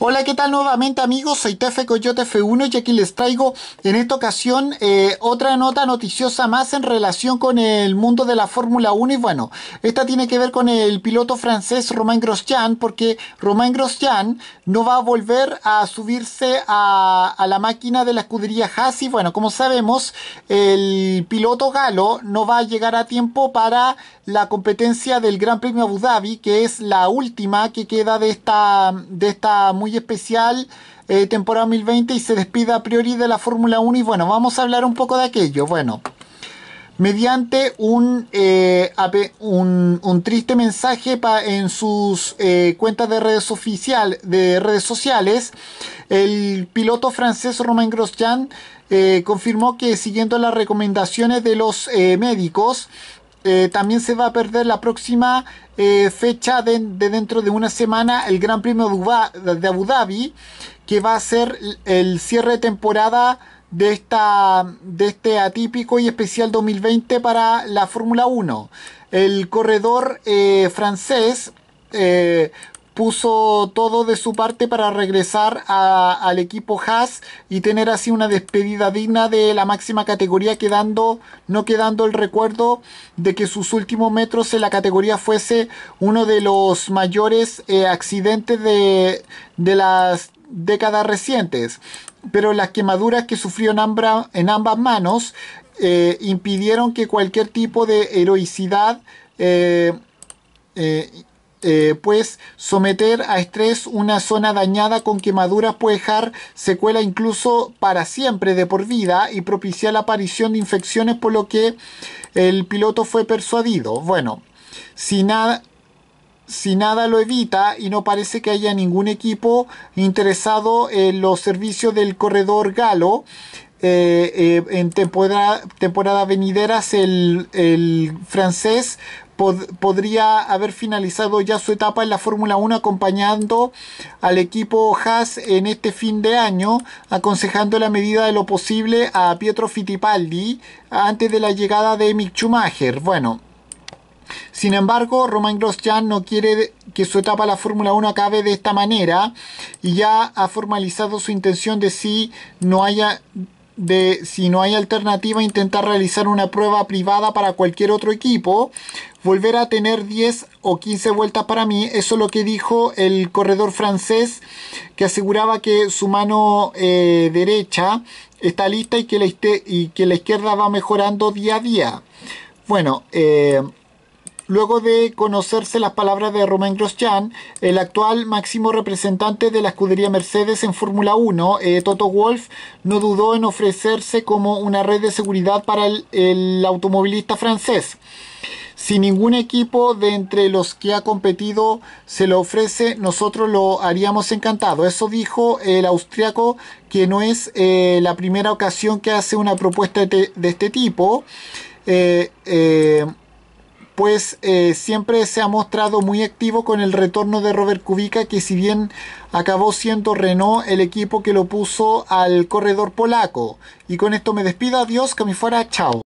Hola, ¿qué tal nuevamente amigos? Soy Tefe Coyote F1 y aquí les traigo en esta ocasión eh, otra nota noticiosa más en relación con el mundo de la Fórmula 1 y bueno, esta tiene que ver con el piloto francés Romain Grosjean porque Romain Grosjean no va a volver a subirse a, la máquina de la escudería Haas y bueno, como sabemos, el piloto galo no va a llegar a tiempo para la competencia del Gran Premio Abu Dhabi, que es la última que queda de esta, de esta muy especial, eh, temporada 2020, y se despide a priori de la Fórmula 1. Y bueno, vamos a hablar un poco de aquello. Bueno, mediante un, eh, un, triste mensaje en sus eh, cuentas de redes, oficial, de redes sociales, el piloto francés Romain Grosjean confirmó que siguiendo las recomendaciones de los médicos, eh, también se va a perder la próxima eh, fecha de, dentro de una semana el Gran Premio de Abu Dhabi, que va a ser el cierre de temporada de, esta, de este atípico y especial 2020 para la Fórmula 1. El corredor eh, francés puso todo de su parte para regresar al equipo Haas y tener así una despedida digna de la máxima categoría, quedando, no quedando el recuerdo de que sus últimos metros en la categoría fuese uno de los mayores eh, accidentes de, las décadas recientes. Pero las quemaduras que sufrió en, en ambas manos eh, impidieron que cualquier tipo de heroicidad eh, eh, pues someter a estrés una zona dañada con quemaduras puede dejar secuela incluso para siempre de por vida y propiciar la aparición de infecciones por lo que el piloto fue persuadido. Bueno, si nada, si nada lo evita y no parece que haya ningún equipo interesado en los servicios del corredor galo. Eh, eh, en temporada, temporada venideras el, el francés podría haber finalizado ya su etapa en la Fórmula 1 acompañando al equipo Haas en este fin de año, aconsejando la medida de lo posible a Pietro Fittipaldi antes de la llegada de Mick Schumacher. Bueno, sin embargo, Romain Grosjean no quiere que su etapa en la Fórmula 1 acabe de esta manera y ya ha formalizado su intención de si no haya de si no hay alternativa intentar realizar una prueba privada para cualquier otro equipo, volver a tener 10 o 15 vueltas para mí, eso es lo que dijo el corredor francés que aseguraba que su mano eh, derecha está lista y que, la, y que la izquierda va mejorando día a día. Bueno, eh, luego de conocerse las palabras de Romain Grosjean, el actual máximo representante de la escudería Mercedes en Fórmula 1, eh, Toto Wolf, no dudó en ofrecerse como una red de seguridad para el, automovilista francés. Si ningún equipo de entre los que ha competido se lo ofrece, nosotros lo haríamos encantado. Eso dijo el austriaco, que no es eh, la primera ocasión que hace una propuesta de, este tipo. Eh, pues eh, siempre se ha mostrado muy activo con el retorno de Robert Kubica, que si bien acabó siendo Renault el equipo que lo puso al corredor polaco. Y con esto me despido, adiós, que me fuera, chao.